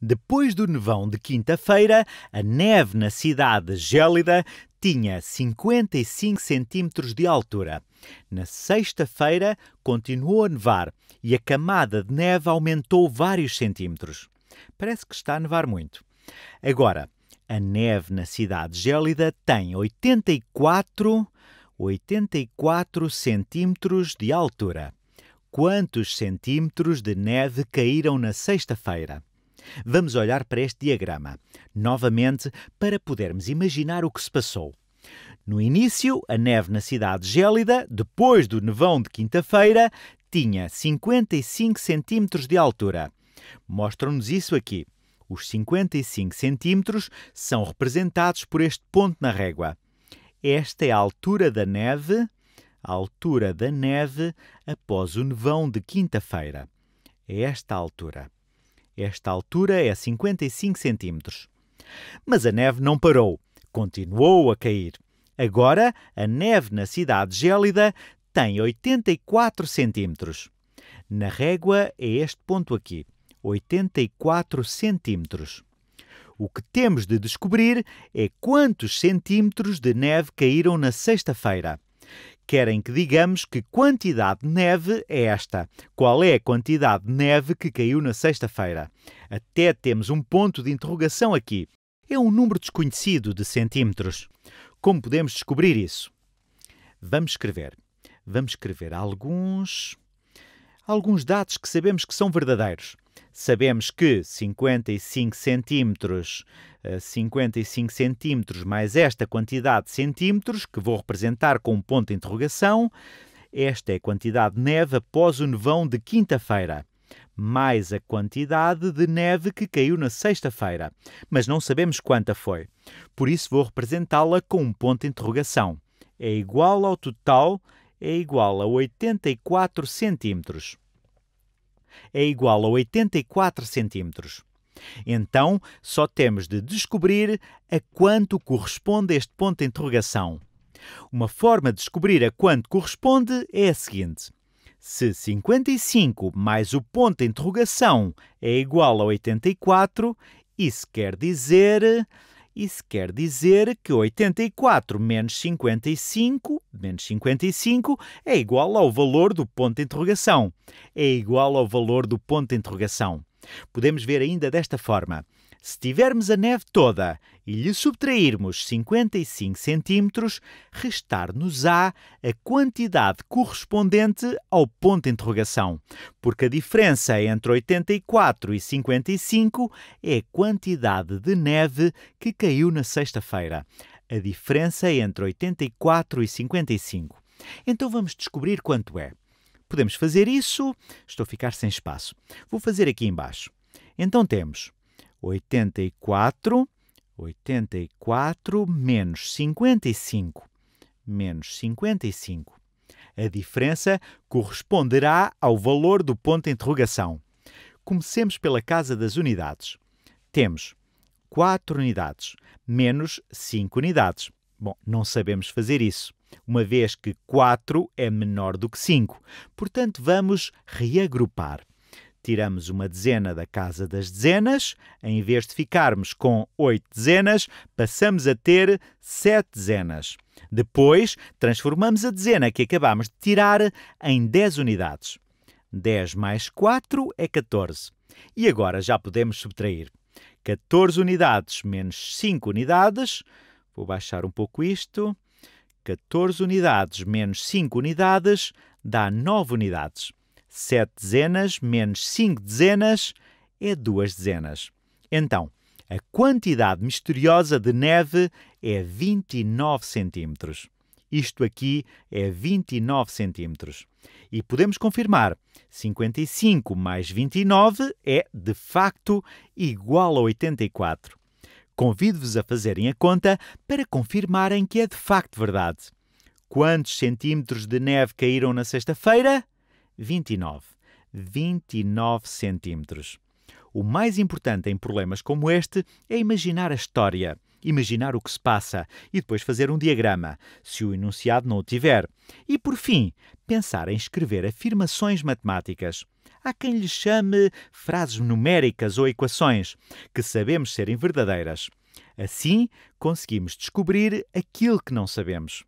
Depois do nevão de quinta-feira, a neve na cidade gélida tinha 55 centímetros de altura. Na sexta-feira, continuou a nevar e a camada de neve aumentou vários centímetros. Parece que está a nevar muito. Agora, a neve na cidade gélida tem 84, 84 centímetros de altura. Quantos centímetros de neve caíram na sexta-feira? Vamos olhar para este diagrama, novamente, para podermos imaginar o que se passou. No início, a neve na cidade gélida, depois do nevão de quinta-feira, tinha 55 centímetros de altura. Mostram-nos isso aqui. Os 55 centímetros são representados por este ponto na régua. Esta é a altura da neve, a altura da neve após o nevão de quinta-feira. É esta altura. Esta altura é 55 centímetros. Mas a neve não parou, continuou a cair. Agora, a neve na cidade gélida tem 84 centímetros. Na régua é este ponto aqui, 84 centímetros. O que temos de descobrir é quantos centímetros de neve caíram na sexta-feira querem que digamos que quantidade de neve é esta. Qual é a quantidade de neve que caiu na sexta-feira? Até temos um ponto de interrogação aqui. É um número desconhecido de centímetros. Como podemos descobrir isso? Vamos escrever. Vamos escrever alguns alguns dados que sabemos que são verdadeiros. Sabemos que 55 centímetros 55 eh, centímetros mais esta quantidade de centímetros, que vou representar com um ponto de interrogação. Esta é a quantidade de neve após o nevão de quinta-feira, mais a quantidade de neve que caiu na sexta-feira, mas não sabemos quanta foi. Por isso vou representá-la com um ponto de interrogação. É igual ao total, é igual a 84 centímetros. É igual a 84 centímetros. Então, só temos de descobrir a quanto corresponde este ponto de interrogação. Uma forma de descobrir a quanto corresponde é a seguinte: se 55 mais o ponto de interrogação é igual a 84, isso quer dizer. Isso quer dizer que 84 menos 55, menos 55, é igual ao valor do ponto de interrogação. É igual ao valor do ponto de interrogação. Podemos ver ainda desta forma. Se tivermos a neve toda e lhe subtrairmos 55 centímetros, restar-nos-á a quantidade correspondente ao ponto de interrogação, porque a diferença entre 84 e 55 é a quantidade de neve que caiu na sexta-feira. A diferença entre 84 e 55. Então vamos descobrir quanto é. Podemos fazer isso. Estou a ficar sem espaço. Vou fazer aqui embaixo. Então temos 84, 84 menos 55, menos 55. A diferença corresponderá ao valor do ponto de interrogação. Comecemos pela casa das unidades. Temos 4 unidades menos 5 unidades. Bom, não sabemos fazer isso uma vez que 4 é menor do que 5. Portanto, vamos reagrupar. Tiramos uma dezena da casa das dezenas, em vez de ficarmos com 8 dezenas, passamos a ter 7 dezenas. Depois, transformamos a dezena que acabamos de tirar em 10 unidades. 10 mais 4 é 14. E agora já podemos subtrair. 14 unidades menos 5 unidades. Vou baixar um pouco isto. 14 unidades menos 5 unidades dá 9 unidades. 7 dezenas menos 5 dezenas é 2 dezenas. Então, a quantidade misteriosa de neve é 29 centímetros. Isto aqui é 29 centímetros. E podemos confirmar: 55 mais 29 é, de facto, igual a 84. Convido-vos a fazerem a conta para confirmarem que é de facto verdade. Quantos centímetros de neve caíram na sexta-feira? 29. 29 centímetros. O mais importante em problemas como este é imaginar a história imaginar o que se passa e depois fazer um diagrama, se o enunciado não o tiver. E, por fim, pensar em escrever afirmações matemáticas. Há quem lhe chame frases numéricas ou equações, que sabemos serem verdadeiras. Assim, conseguimos descobrir aquilo que não sabemos.